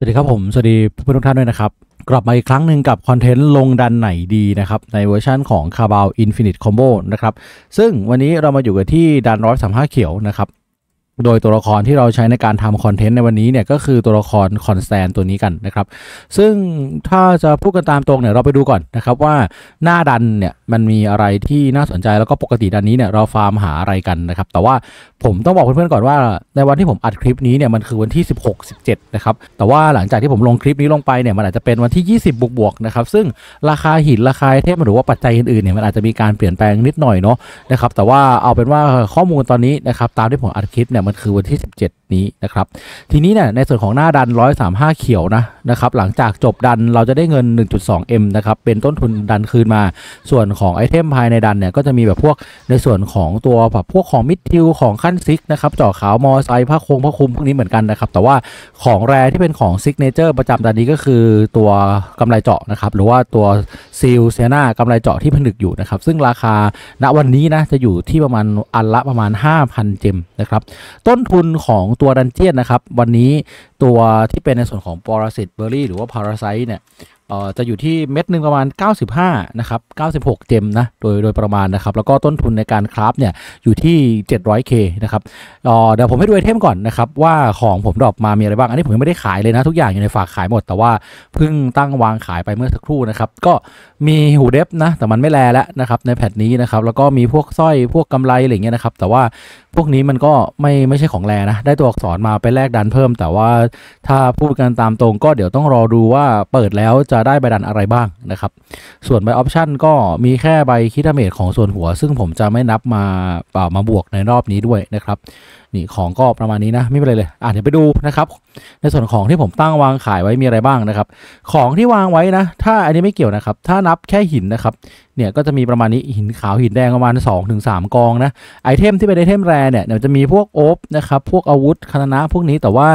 สวัสดีครับ ผม สวัสดีเพื่อนทุกท่านด้วยนะครับ กลับมาอีกครั้งหนึ่งกับคอนเทนต์ ลงดันไหนดีนะครับ ในเวอร์ชั่นของ c a b a l Infinite Combo นะครับ ซึ่งวันนี้เรามาอยู่กันที่ดันร้อยสามห้าเขียวนะครับ โดยตัวละครที่เราใช้ในการทำคอนเทนต์ ในวันนี้เนี่ยก็คือตัวละครคอนแซนตัวนี้กันนะครับ ซึ่งถ้าจะพูดกันตามตรงเนี่ยเราไปดูก่อนนะครับว่าหน้าดันเนี่ยมันมีอะไรที่น่าสนใจแล้วก็ปกติดันนี้เนี่ยเราฟาร์มหาอะไรกันนะครับ แต่ว่าผมต้องบอกเพื่อนๆก่อนว่าในวันที่ผมอัดคลิปนี้เนี่ยมันคือวันที่16 17นะครับแต่ว่าหลังจากที่ผมลงคลิปนี้ลงไปเนี่ยมันอาจจะเป็นวันที่ 20บวกบวกนะครับซึ่งราคาหินราคาเทพหรือว่าปัจจัยอื่นๆเนี่ยมันอาจจะมีการเปลี่ยนแปลงนิดหน่อยเนาะนะครับแต่ว่าเอาเป็นว่าข้อมูลตอนนี้นะครับตามที่ผมอัดคลิปเนี่ยมันคือวันที่ 17นี้นะครับทีนี้เนี่ยในส่วนของหน้าดัน 135 เขียวนะนะครับหลังจากจบดันเราจะได้เงิน 1.2M นะครับเป็นต้นทุนดันคืนมา ส่วนของไอเทมภายในดันเนี่ยก็จะมีแบบพวกในส่วนของตัวแบบพวกของมิดทิวของขั้นซิกนะครับจ่อขาว มอไซผ้าคงผ้าคลุม พวกนี้เหมือนกันนะครับ แต่ว่าของแรที่เป็นของซิกเนเจอร์ ประจำดันนี้ก็คือตัวกำไรเจาะนะครับหรือว่าตัวซีลเซียนากำไรเจาะที่ผนึกอยู่นะครับซึ่งราคาณวันนี้นะจะอยู่ที่ประมาณอันละประมาณ 5,000 เจมนะครับต้นทุนของตัวดันเจียนนะครับวันนี้ตัวที่เป็นในส่วนของปรสิตเบอร์รี่หรือว่าพาราไซต์เนี่ยเอ่อจะอยู่ที่เม็ดหนึ่งประมาณ 95นะครับ96เจมนะโดยโดยประมาณนะครับแล้วก็ต้นทุนในการคราฟเนี่ยอยู่ที่ 700K นะครับเอ่อเดี๋ยวผมให้ดูไอเทมก่อนนะครับว่าของผมดรอปมามีอะไรบ้างอันนี้ผมยังไม่ได้ขายเลยนะ ทุกอย่างอยู่ในฝากขายหมด แต่ว่าเพิ่งตั้งวางขายไปเมื่อสักครู่นะครับก็มีหูเดฟนะแต่มันไม่แลแล้วนะครับในแผ่นี้นะครับแล้วก็มีพวกสร้อยพวกกำไรอะไรเงี้ยนะครับแต่ว่าพวกนี้มันก็ไม่ไม่ใช่ของแลนะได้ตัวอักษรมาไปแลกดันเพิ่ม แต่ว่าถ้าพูดกันตามตรงก็เดี๋ยวต้องรอดูว่าเปิดแล้วจะะได้ใบดันอะไรบ้างนะครับ ส่วนใบออปชั่นก็มีแค่ใบคิดเมทของส่วนหัว ซึ่งผมจะไม่นับมาเปล่ามาบวกในรอบนี้ด้วยนะครับนี่ของก็ประมาณนี้นะไม่เป็นไรเลยอ่ะเดี๋ยวไปดูนะครับในส่วนของที่ผมตั้งวางขายไว้มีอะไรบ้างนะครับของที่วางไว้นะ ถ้าอันนี้ไม่เกี่ยวนะครับถ้านับแค่หินนะครับเนี่ยก็จะมีประมาณนี้หินขาว หินแดงประมาณ2-3กองนะไอเทมที่เป็นไอเทมแรเนี่ยเดี๋ยวจะมีพวกโอ๊นะครับพวกอาวุธคณนะ พวกนี้แต่ว่า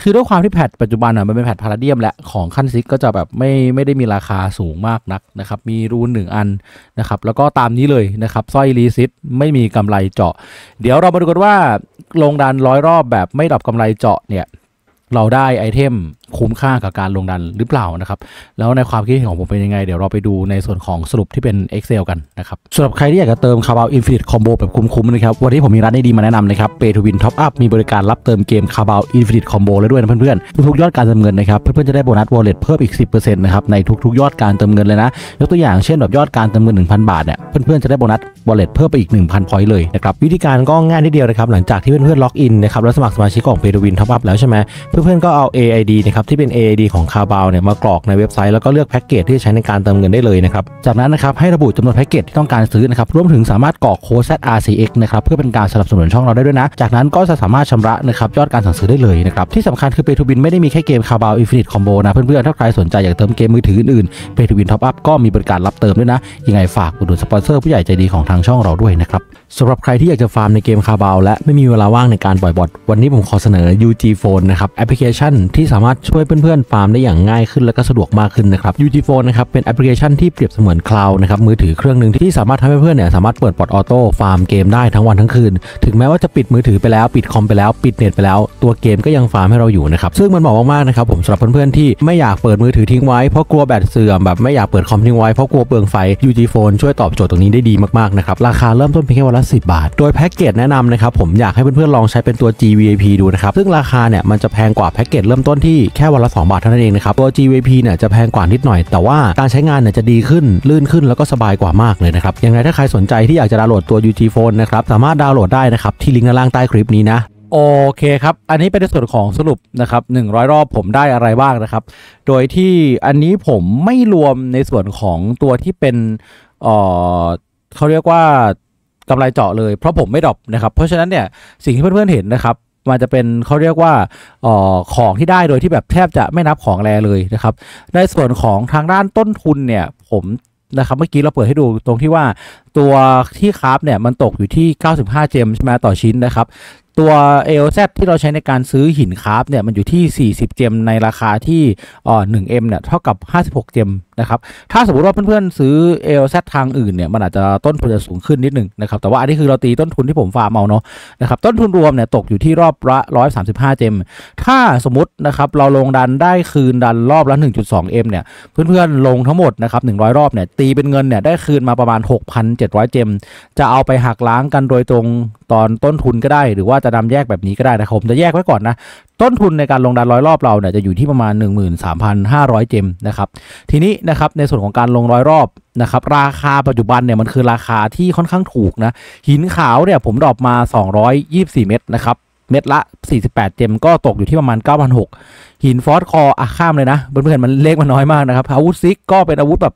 คือด้วยความที่แพทปัจจุบันอ่ะมันเป็นแพทพาราเดียมและของขั้นซิกก็จะแบบไม่ไม่ได้มีราคาสูงมากนักนะครับมีรูนหนึ่งอันนะครับแล้วก็ตามนี้เลยนะครับสร้อยรีซิตไม่มีกำไรเจาะ เดี๋ยวเรามาดูกันว่าลงดันร้อยรอบแบบไม่ดับกำไรเจาะเนี่ยเราได้ไอเทมคุ้มค่ากับการลงดันหรือเปล่านะครับ แล้วในความคิดเห็นของผมเป็นยังไง เดี๋ยวเราไปดูในส่วนของสรุปที่เป็น Excel กันนะครับสำหรับใครที่อยากจะเติมคาร์บาวอินฟินิตคอมโบแบบคุ้มๆนะครับ วันนี้ผมมีร้านดีๆมาแนะนำนะครับเปทูวินท็อปอัพมีบริการรับเติมเกมคาร์บาวอินฟินิตคอมโบแล้วด้วยนะเพื่อนๆทุกๆยอดการเติมเงินนะครับเพื่อนๆจะได้โบนัสวอลเล็ตเพิ่มอีก 10%นะครับในทุก ๆ ยอดการเติมเงินเลยนะยกตัวอย่างเช่นแบบยอดการเติมเงิน 1,000 บาทเนี่ยเพื่อนๆจะได้โบนัสวอลเล็ตเพิ่มไปอีก1,000พอยต์เลยนะครับวิธีการก็ง่ายนิดเดียวนะครับหลังจากที่เพื่อนๆล็อกอินนะครับแล้วสมัครสมาชิกของเปทูวินท็อปอัพแล้วใช่ไหมเพื่อนๆก็เอา AID นะครับับที่เป็น AID ของคาบาวเนี่ยมากรอกในเว็บไซต์แล้วก็เลือกแพ็กเกจที่ใช้ในการเติมเงินได้เลยนะครับ จากนั้นนะครับให้ระบุจำนวนแพ็กเกจที่ต้องการซื้อนะครับรวมถึงสามารถกรอกโค้ด ZRCX นะครับเพื่อเป็นการสนับสนุนช่องเราได้ด้วยนะ จากนั้นก็จะสามารถชำระนะครับยอดการสั่งซื้อได้เลยนะครับที่สำคัญคือ Pay to Win ไม่ได้มีแค่เกมคาบาวอินฟินิตคอมโบนะเพื่อนๆถ้าใครสนใจอยากเติมเกมมือถืออื่นๆ Pay to Win Top Up ก็มีบริการรับเติมด้วยนะยังไงฝากอุดหนุนสปอนเซอร์ผู้ใหญ่ใจดีของทางช่องเราด้วยนะครับสำหรับใครที่อยากจะฟาร์มในเกมคาบาวและไม่มีเวลาว่างในการปล่อยบอทวันนี้ผมขอเสนอ UG Phone นะครับแอปพลิเคชันที่สามารถช่วยเพื่อนๆฟาร์มได้อย่างง่ายขึ้นและก็สะดวกมากขึ้นนะครับ UG Phone นะครับเป็นแอปพลิเคชันที่เปรียบเสมือนคลาวด์นะครับ มือถือเครื่องหนึ่งที่สามารถทำให้เพื่อนเนี่ยสามารถเปิดบอทออโต้ฟาร์มเกมได้ทั้งวันทั้งคืนถึงแม้ว่าจะปิดมือถือไปแล้วปิดคอมไปแล้วปิดเน็ตไปแล้ว ตัวเกมก็ยังฟาร์มให้เราอยู่นะครับซึ่งมันเหมาะมากๆนะครับผมสำหรับเพื่อนๆ ที่ไม่อยากเปิดมือถือทิ้งไว้เพราะกลัวแบตเสื่อมแบบไม่อยากเปิดคอมทิ้งไว้เพราะกลัวเปลืองไฟ UG Phone ช่วยตอบโจทย์ตรงนี้ได้ดีมากๆนะครับราคาเริ่มต้นเพียงแค่วันละ1 0 บาท โดยแพ็กเกจแนะนำนะครับผมอยากให้เพื่อนๆ ลองใช้เป็นตัว GVIP ดูนะครับ ซึ่งราคาเนี่ยมันจะแพงกว่าแพ็กเกจเริ่มต้นที่แค่วันละ 2 บาทเท่านั้นเองนะครับ ตัว GVP เนี่ยจะแพงกว่านิดหน่อยแต่ว่าการใช้งานเนี่ยจะดีขึ้นลื่นขึ้นแล้วก็สบายกว่ามากเลยนะครับ ยังไงถ้าใครสนใจที่อยากจะดาวน์โหลดตัว UG Phone นะครับ สามารถดาวน์โหลดได้นะครับที่ลิงก์ด้านล่างใต้คลิปนี้นะโอเคครับอันนี้เป็นในส่วนของสรุปนะครับ100รอบผมได้อะไรบ้างนะครับโดยที่อันนี้ผมไม่รวมในส่วนของตัวที่เป็นเออเขาเรียกว่ากำไรเจาะเลย เพราะผมไม่ดรอปนะครับเพราะฉะนั้นเนี่ยสิ่งที่เพื่อนๆเห็นนะครับมันจะเป็นเขาเรียกว่าออของที่ได้โดยที่แบบแทบจะไม่นับของแลเลยนะครับในส่วนของทางด้านต้นทุนเนี่ยผมนะครับเมื่อกี้เราเปิดให้ดูตรงที่ว่าตัวที่คราฟเนี่ยมันตกอยู่ที่ 95 เจมใช่ไหมต่อชิ้นนะครับตัว AOZ ที่เราใช้ในการซื้อหินคาร์บเนี่ยมันอยู่ที่ 40เจมในราคาที่อ่อ็มเนี่ยเท่ากับ 56 เจมนะครับถ้าสมมติว่าเพื่อนๆซื้อ AOZ ทางอื่นเนี่ยมันอาจจะต้นทุนจะสูงขึ้นนิดนึงนะครับแต่ว่าอันนี้คือเราตีต้นทุนที่ผมฟาร์มเอาเนาะนะครับต้นทุนรวมเนี่ยตกอยู่ที่รอบละ135เจมถ้าสมมตินะครับเราลงดันได้คืนดันรอบละ1.2 m เนี่ยเพื่อนๆลงทั้งหมดนะครับ100 รอบเนี่ยตีเป็นเงินเนี่ยได้คืนมาประมาณ6,700เจมจะเอาไปหักล้างกันโดยตรงตอนต้นทุนก็ได้หรือว่าจะนำแยกแบบนี้ก็ได้นะครับผมจะแยกไว้ก่อนนะ ต้นทุนในการลงดันร้อยรอบเราเนี่ยจะอยู่ที่ประมาณ 13,500 เจมนะครับทีนี้นะครับในส่วนของการลงร้อยรอบนะครับราคาปัจจุบันเนี่ยมันคือราคาที่ค่อนข้างถูกนะหินขาวเนี่ยผมดรอปมา 224 เม็ดนะครับเม็ดละ 48 เจม ก็ตกอยู่ที่ประมาณ 9,600หินฟอสคออะข้ามเลยนะ เพื่อนๆมันเลขมันน้อยมากนะครับ อาวุธซิกก็เป็นอาวุธแบบ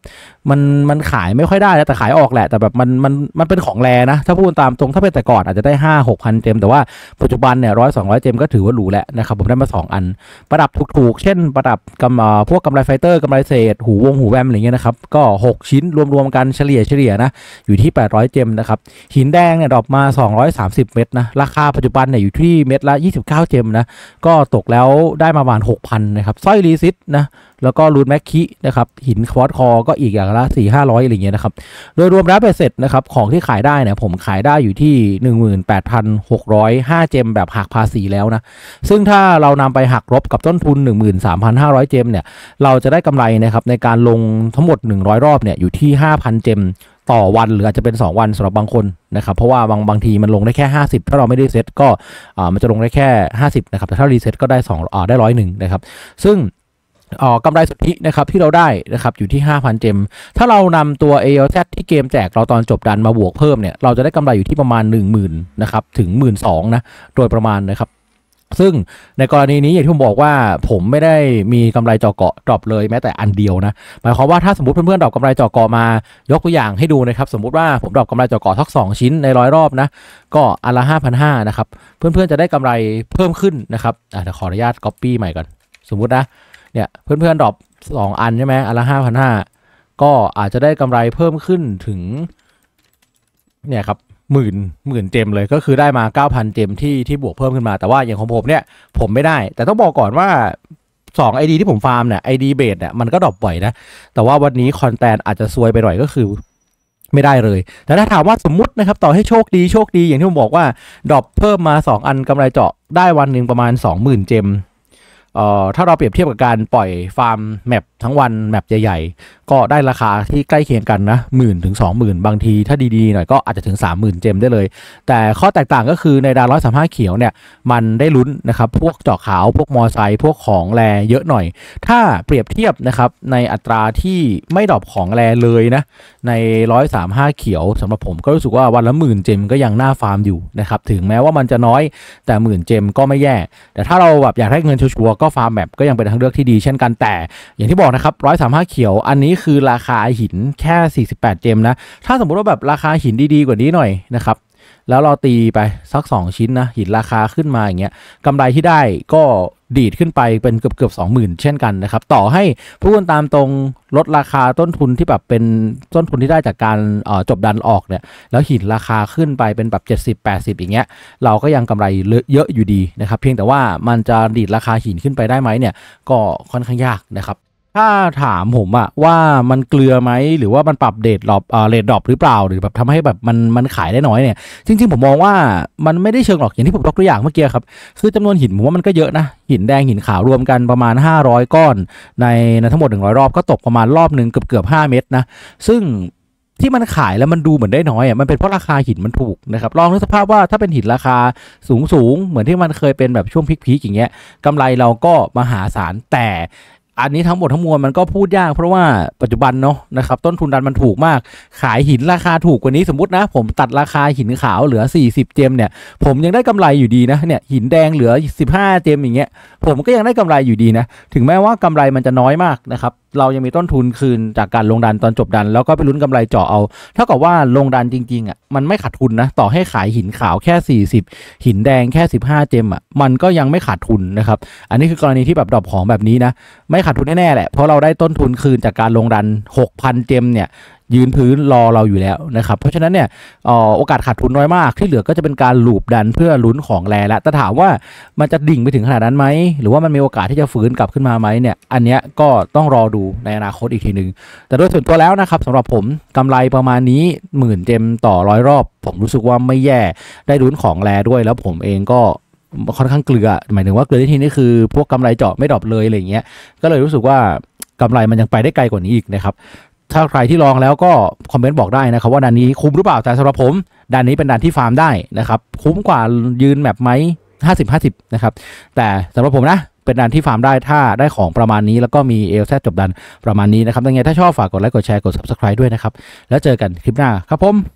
มันมันขายไม่ค่อยได้แต่ขายออกแหละ แต่แบบมันมันมันเป็นของแรนะ ถ้าพูดตามตรงถ้าเป็นแต่ก่อนอาจจะได้ห้าหกพันเจม แต่ว่าปัจจุบันเนี่ยร้อยสองร้อยเจมก็ถือว่าหรูแหละนะครับ ผมได้มาสองอันประดับถูก ๆ เช่นประดับกำพวกกำไรไฟเตอร์กำไรเศษหูวงหูแวมอะไรเงี้ยนะครับก็หกชิ้นรวมๆกันเฉลี่ยเฉลี่ยนะอยู่ที่แปดร้อยเจมนะครับหินแดงเนี่ยดรอปมาส3องร้ยามสิบเม็ดนะราคาปัจจุบันเนี่ยอยู่ที่เม็ดละยี่สิบเกจมนะก็ตกแล้วได้มาประมาณ6 6,000นะครับสร้อยรีซิตนะแล้วก็รูดแมคคินะครับหินควอตคอก็อีกอย่างละ 4 5 0 0อะไรเงี้ยนะครับโดยรวมแล้วไปเสร็จนะครับของที่ขายได้เนี่ยผมขายได้อยู่ที่ 18,605 เจมแบบหักภาษีแล้วนะซึ่งถ้าเรานำไปหักลบกับต้นทุน 13,500 เจมเนี่ยเราจะได้กำไรนะครับในการลงทั้งหมด 100 รอบเนี่ยอยู่ที่ 5,000 เจมต่อวันหรืออาจจะเป็น 2 วันสำหรับบางคนนะครับ เพราะว่า บางบางทีมันลงได้แค่ 50 ถ้าเราไม่ได้เซตก็มันจะลงได้แค่ 50นะครับแต่ถ้ารีเซ็ตก็ได้2อ่าได้ร้อยหนึ่งนะครับซึ่งกำไรสุทธินะครับที่เราได้นะครับอยู่ที่5,000เจมถ้าเรานำตัว ALZ ที่เกมแจกเราตอนจบ ดันมาบวกเพิ่มเนี่ยเราจะได้กำไรอยู่ที่ประมาณ 1 0,000นะครับถึง 1 2 0 0 0นะโดยประมาณนะครับซึ่งในกรณีนี้อย่างที่ผมบอกว่า ผมไม่ได้มีกำไรจอเกาะดรอปเลยแม้แต่อันเดียวนะหมายความว่าถ้าสมมติเพื่อนๆดรอปกำไรจอเกาะมา ยกตัวอย่างให้ดูนะครับสมมุติว่าผมดรอปกำไรจอเกาะทักสองชิ้นในร้อยรอบนะ ก็อันละห้าพันห้านะครับ เพื่อนๆจะได้กำไรเพิ่มขึ้นนะครับอ่ะเดี๋ยวขออนุญาตก๊อปปี้ใหม่ก่อนสมมุตินะ เนี่ยเพื่อนๆดรอปสองอันใช่ไหมอันละห้าพันห้าก็อาจจะได้กำไรเพิ่มขึ้นถึงเนี่ยครับหมื่นหมื่นเจมเลยก็คือได้มา 9,000เจมที่ที่บวกเพิ่มขึ้นมาแต่ว่าอย่างของผมเนี่ยผมไม่ได้ แต่ต้องบอกก่อนว่า2 ID ที่ผมฟาร์มเนี่ย ID เบสเนี่ยมันก็ดรอปบ่อยนะ แต่ว่าวันนี้คอนแทนอาจจะซวยไปหน่อยก็คือไม่ได้เลยแต่ถ้าถามว่าสมมตินะครับต่อให้โชคดีโชคดีอย่างที่ผมบอกว่าดรอปเพิ่มมา 2 อันกำไรเจาะได้วันหนึ่งประมาณ 20,000เจมเอ่อถ้าเราเปรียบเทียบกับการปล่อยฟาร์ม แมปทั้งวันแมปใหญ่ๆ ก็ได้ราคาที่ใกล้เคียงกันนะหมื่นถึงสองหมื่นบางที ถ้าดีๆหน่อย ก็อาจจะถึง 30,000 เจมได้เลย แต่ข้อแตกต่างก็คือในดาวร้อยสามห้าเขียวเนี่ยมันได้ลุ้นนะครับพวกจอกขาวพวกมอไซพวกของแรเยอะหน่อย ถ้าเปรียบเทียบนะครับในอัตราที่ไม่ดรอปของแรเลยนะในร้อยสามห้าเขียว สำหรับผมก็รู้สึกว่าวันละหมื่นเจมก็ยังน่าฟาร์มอยู่นะครับถึงแม้ว่ามันจะน้อยแต่หมื่นเจมก็ไม่แย่แต่ถ้าเราแบบอยากได้เงินชัวร์ก็ก็ฟาร์มแมปก็ยังเป็นทางเลือกที่ดีเช่นกันแต่ อย่างที่บอกนะครับร้อยสามห้าเขียวอันนี้คือราคาหินแค่ 48 เจมนะ ถ้าสมมุติว่าแบบราคาหินดีๆกว่านี้หน่อยนะครับ แล้วเราตีไปสัก 2 ชิ้นนะ หินราคาขึ้นมาอย่างเงี้ยกำไรที่ได้ก็ดีดขึ้นไปเป็นเกือบเกือบสองหมื่นเช่นกันนะครับ ต่อให้ผู้คนตามตรงลดราคาต้นทุนที่แบบเป็นต้นทุนที่ได้จากการจบดันออกเนี่ยแล้วหินราคาขึ้นไปเป็นแบบ 70-80อย่างเงี้ย เราก็ยังกำไรเยอะอยู่ดีนะครับ เพียงแต่ว่ามันจะดีดราคาหินขึ้นไปได้ไหมเนี่ยก็ค่อนข้างยากนะครับถ้าถามผมอะว่ามันเกลือไหมหรือว่ามันปรับเดทดรอปเรทดรอปหรือเปล่าหรือแบบทำให้แบบมันมันขายได้น้อยเนี่ยจริงๆ ผมมองว่ามันไม่ได้เชิงหรอกอย่างที่ผมยกตัวอย่างเมื่อกี้ครับคือจำนวนหินผมว่ามันก็เยอะนะ หินแดงหินขาวรวมกันประมาณ 500 ก้อน ในในทั้งหมด 100 รอบ ก็ตกประมาณรอบหนึ่งเกือบเกือบ5เม็ดนะซึ่งที่มันขายแล้วมันดูเหมือนได้น้อยอ่ะมันเป็นเพราะราคาหินมันถูกนะครับลองนึกสภาพว่าถ้าเป็นหินราคาสูงสูงเหมือนที่มันเคยเป็นแบบช่วงพีคๆอย่างเงี้ยกำไรเราก็มหาศาลแต่อันนี้ทั้งหมดทั้งมวลมันก็พูดยากเพราะว่าปัจจุบันเนาะนะครับต้นทุนดันมันถูกมาก ขายหินราคาถูกกว่านี้สมมตินะผมตัดราคาหินขาวเหลือ 40 เจมเนี่ยผมยังได้กำไรอยู่ดีนะเนี่ยหินแดงเหลือ 15 เจมอย่างเงี้ยผมก็ยังได้กำไรอยู่ดีนะถึงแม้ว่ากำไรมันจะน้อยมากนะครับเรายังมีต้นทุนคืนจากการลงดันตอนจบดัน แล้วก็ไปลุ้นกำไรเจาะเอาเท่ากับว่าลงดันจริงๆอ่ะมันไม่ขาดทุนนะต่อให้ขายหินขาวแค่ 40 หินแดงแค่ 15 เจมอ่ะมันก็ยังไม่ขาดทุนนะครับอันนี้คือกรณีที่แบบดรอปของแบบนี้นะไม่ขาดทุนแน่ๆแหละ เพราะเราได้ต้นทุนคืนจากการลงดัน 6,000 เจมเนี่ยยืนพื้นรอเราอยู่แล้วนะครับ เพราะฉะนั้นเนี่ยโอกาสขาดทุนน้อยมาก ที่เหลือก็จะเป็นการหลูบดันเพื่อลุ้นของแร แล้วแต่ถามว่ามันจะดิ่งไปถึงขนาดนั้นไหม หรือว่ามันมีโอกาสที่จะฟื้นกลับขึ้นมาไหมเนี่ย อันนี้ก็ต้องรอดูในอนาคตอีกทีหนึ่ง แต่โดยส่วนตัวแล้วนะครับสำหรับผมกำไรประมาณนี้หมื่นเจมต่อร้อยรอบ ผมรู้สึกว่าไม่แย่ ได้ลุ้นของแร่ด้วย แล้วผมเองก็ค่อนข้างเกลือหมายถึงว่าเกลือที่นี่คือพวกกำไรเจาะไม่ดรอปเลยอะไรเงี้ยก็เลยรู้สึกว่ากำไรมันยังไปได้ไกลกว่านี้อีกนะครับถ้าใครที่ลองแล้วก็คอมเมนต์บอกได้นะครับ ว่าด่านนี้คุ้มหรือเปล่าแต่สำหรับผมด่านนี้เป็นด่านที่ฟาร์มได้นะครับคุ้มกว่ายืนแมปไหม50 50นะครับแต่สำหรับผมนะเป็นดันที่ฟาร์มได้ ถ้าได้ของประมาณนี้ แล้วก็มีเอลแซจบดันประมาณนี้นะครับยังน้นถ้าชอบฝากกดไลค์กดแชร์กด subscribe ด้วยนะครับแล้วเจอกันคลิปหน้าครับผม